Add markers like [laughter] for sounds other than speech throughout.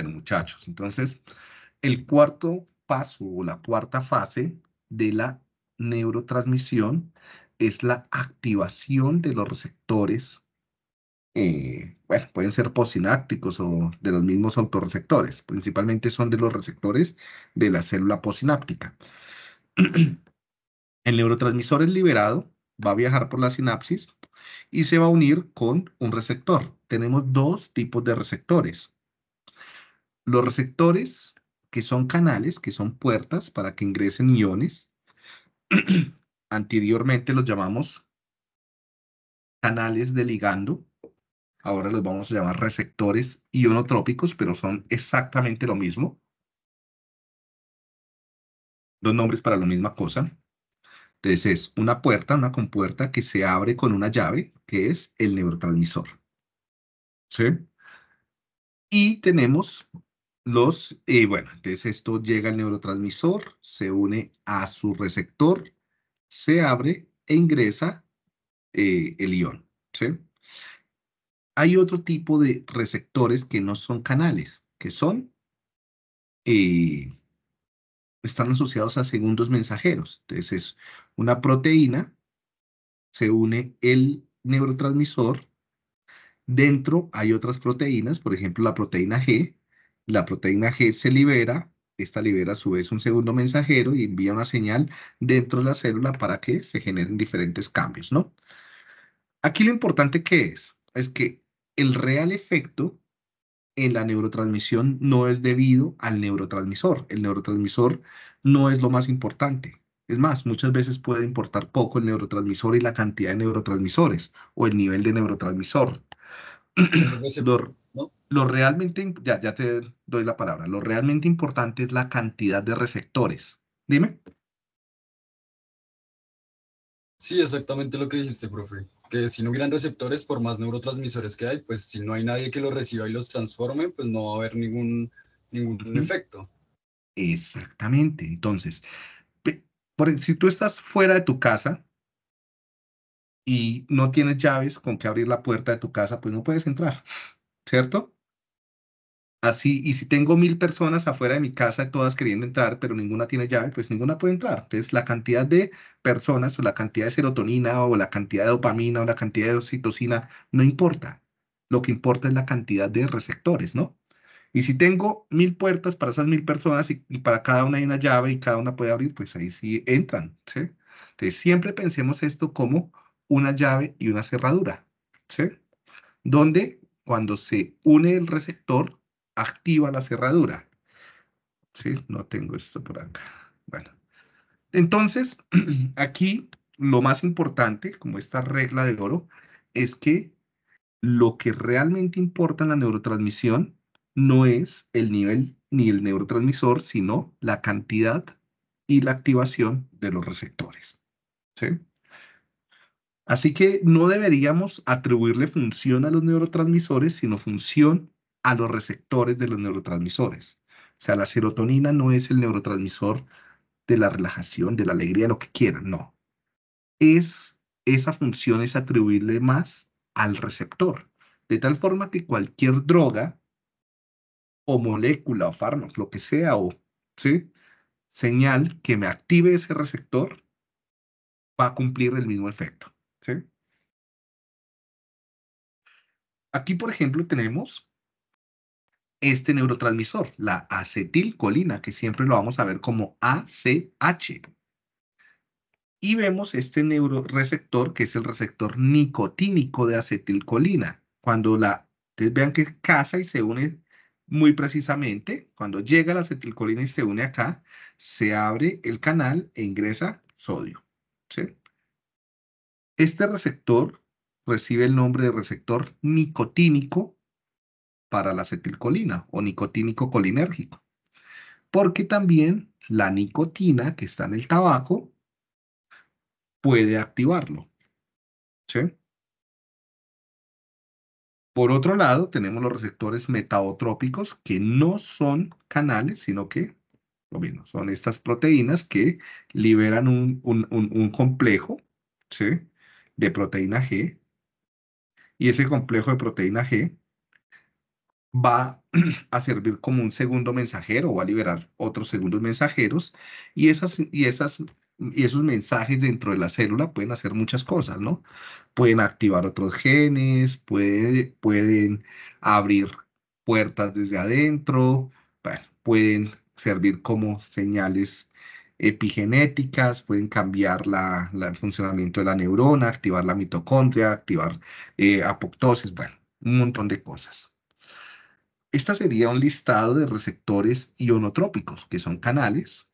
Bueno, muchachos, entonces el cuarto paso o la cuarta fase de la neurotransmisión es la activación de los receptores, eh, bueno, pueden ser posinápticos o de los mismos autorreceptores, principalmente son de los receptores de la célula posináptica. [clears throat] El neurotransmisor es liberado, va a viajar por la sinapsis y se va a unir con un receptor. Tenemos dos tipos de receptores, los receptores, que son canales, que son puertas para que ingresen iones, [clears throat] anteriormente los llamamos canales de ligando, ahora los vamos a llamar receptores ionotrópicos, pero son exactamente lo mismo. Dos nombres para la misma cosa. Entonces es una puerta, una compuerta que se abre con una llave, que es el neurotransmisor. ¿Sí? Y tenemos los, bueno, entonces esto llega al neurotransmisor, se une a su receptor, se abre e ingresa eh, el ion. Hay otro tipo de receptores que no son canales, que son, eh, están asociados a segundos mensajeros. Entonces es una proteína, se une el neurotransmisor, dentro hay otras proteínas, por ejemplo la proteína G, la proteína G se libera, esta libera a su vez un segundo mensajero y envía una señal dentro de la célula para que se generen diferentes cambios, ¿no? Aquí lo importante que es, es que el real efecto en la neurotransmisión no es debido al neurotransmisor. El neurotransmisor no es lo más importante. Es más, muchas veces puede importar poco el neurotransmisor y la cantidad de neurotransmisores o el nivel de neurotransmisor. lo, realmente, ya te doy la palabra. Lo realmente importante es la cantidad de receptores. Dime. Sí, exactamente lo que dijiste, profe. Que si no hubieran receptores, por más neurotransmisores que hay, pues si no hay nadie que los reciba y los transforme, pues no va a haber ningún, ningún efecto. Exactamente. Entonces, por, si tú estás fuera de tu casa y no tienes llaves con que abrir la puerta de tu casa, pues no puedes entrar, ¿cierto? Así, y si tengo mil personas afuera de mi casa, todas queriendo entrar, pero ninguna tiene llave, pues ninguna puede entrar. Entonces, la cantidad de personas o la cantidad de serotonina o la cantidad de dopamina o la cantidad de oxitocina, no importa. Lo que importa es la cantidad de receptores, ¿no? Y si tengo mil puertas para esas mil personas y, para cada una hay una llave y cada una puede abrir, pues ahí sí entran, ¿sí? Entonces, siempre pensemos esto como una llave y una cerradura, ¿sí? Donde cuando se une el receptor, activa la cerradura. Sí, no tengo esto por acá. Bueno, entonces [clears throat] aquí lo más importante, como esta regla de oro, es que lo que realmente importa en la neurotransmisión no es el nivel ni el neurotransmisor, sino la cantidad y la activación de los receptores. ¿sí? Así que no deberíamos atribuirle función a los neurotransmisores, sino función a los receptores de los neurotransmisores. O sea, la serotonina no es el neurotransmisor de la relajación, de la alegría, lo que quieran, no. Es, esa función es atribuirle más al receptor, de tal forma que cualquier droga o molécula o fármaco, lo que sea, o ¿sí? señal que me active ese receptor, va a cumplir el mismo efecto. ¿sí? Aquí, por ejemplo, tenemos este neurotransmisor, la acetilcolina, que siempre lo vamos a ver como ACH. Y vemos este neuroreceptor, que es el receptor nicotínico de acetilcolina. Cuando la, vean que casa y se une muy precisamente, cuando llega la acetilcolina y se une acá, se abre el canal e ingresa sodio. ¿sí? Este receptor recibe el nombre de receptor nicotínico para la acetilcolina o nicotínico colinérgico. Porque también la nicotina que está en el tabaco puede activarlo. Por otro lado, tenemos los receptores metabotrópicos que no son canales, sino que lo son estas proteínas que liberan un, complejo de proteína G. Y ese complejo de proteína G va [clears throat] a servir como un segundo mensajero, va a liberar otros segundos mensajeros y, esas, y, esas, y esos mensajes dentro de la célula pueden hacer muchas cosas, ¿no? Pueden activar otros genes, pueden abrir puertas desde adentro, pueden servir como señales epigenéticas, pueden cambiar el funcionamiento de la neurona, activar la mitocondria, activar eh, apoptosis, bueno, un montón de cosas. Esta sería un listado de receptores ionotrópicos, que son canales,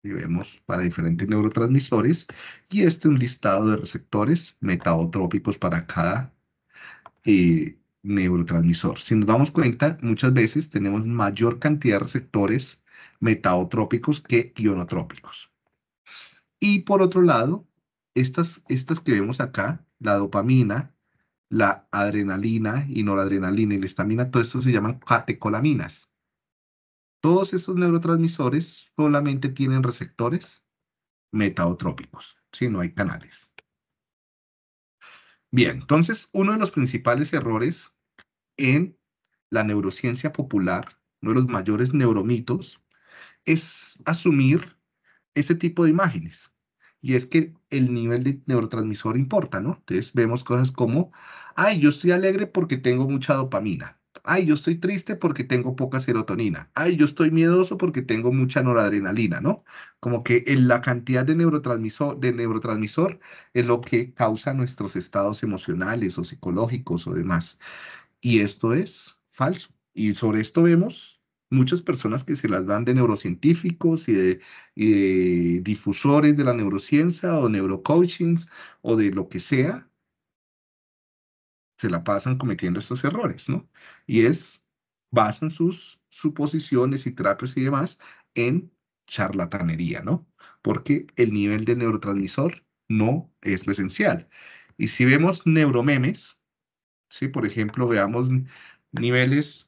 que vemos para diferentes neurotransmisores, y este un listado de receptores metabotrópicos para cada eh, neurotransmisor. Si nos damos cuenta, muchas veces tenemos mayor cantidad de receptores metabotrópicos que ionotrópicos. Y por otro lado, estas, estas que vemos acá, la dopamina, la adrenalina y noradrenalina y la estamina todo esto se llaman catecolaminas. Todos esos neurotransmisores solamente tienen receptores metaotrópicos, si no hay canales. Bien, entonces uno de los principales errores en la neurociencia popular, uno de los mayores neuromitos, es asumir ese tipo de imágenes y es que el nivel de neurotransmisor importa, ¿no? Entonces vemos cosas como, ay, yo estoy alegre porque tengo mucha dopamina. Ay, yo estoy triste porque tengo poca serotonina. Ay, yo estoy miedoso porque tengo mucha noradrenalina, ¿no? Como que en la cantidad de neurotransmisor, de neurotransmisor es lo que causa nuestros estados emocionales o psicológicos o demás. Y esto es falso. Y sobre esto vemos muchas personas que se las dan de neurocientíficos y de, difusores de la neurociencia o neurocoachings o de lo que sea, se la pasan cometiendo estos errores, ¿no? Y es, basan sus suposiciones y terapias y demás en charlatanería, ¿no? Porque el nivel de neurotransmisor no es lo esencial. Y si vemos neuromemes, ¿sí? Por ejemplo, veamos niveles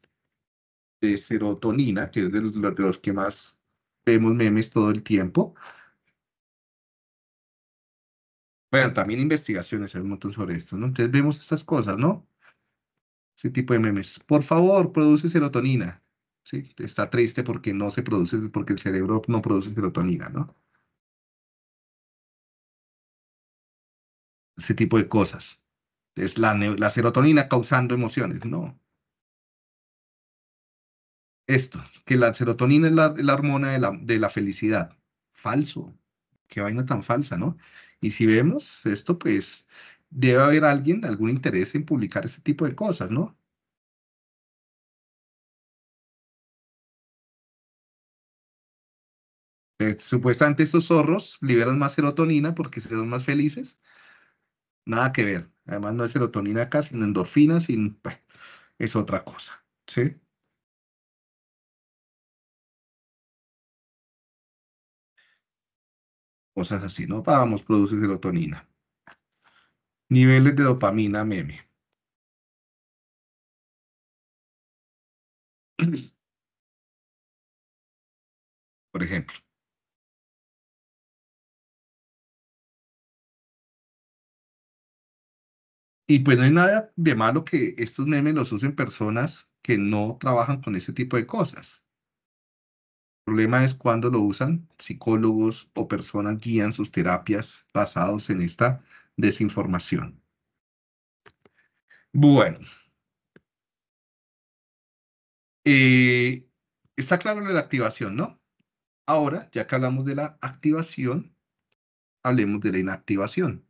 de serotonina, que es de los, que más vemos memes todo el tiempo. Bueno, también investigaciones, hay un montón sobre esto, ¿no? Entonces vemos estas cosas, ¿no? Ese tipo de memes. Por favor, produce serotonina. Sí, está triste porque no se produce, porque el cerebro no produce serotonina, ¿no? Ese tipo de cosas. Es la, la serotonina causando emociones, ¿no? esto, que la serotonina es la, hormona de la, de la, felicidad. Falso. Qué vaina tan falsa, ¿no? Y si vemos esto, pues debe haber alguien, algún interés en publicar este tipo de cosas, ¿no? Eh, supuestamente estos zorros liberan más serotonina porque se son más felices. Nada que ver. Además no es serotonina acá, sino endorfina, sin, pues, es otra cosa. ¿Sí? cosas así, ¿no? Vamos, produce serotonina. Niveles de dopamina meme. [clears throat] Por ejemplo. Y pues no hay nada de malo que estos memes los usen personas que no trabajan con ese tipo de cosas. El problema es cuando lo usan. Psicólogos o personas guían sus terapias basados en esta desinformación. Bueno. Eh, está claro la activación, ¿no? Ahora, ya que hablamos de la activación, hablemos de la inactivación.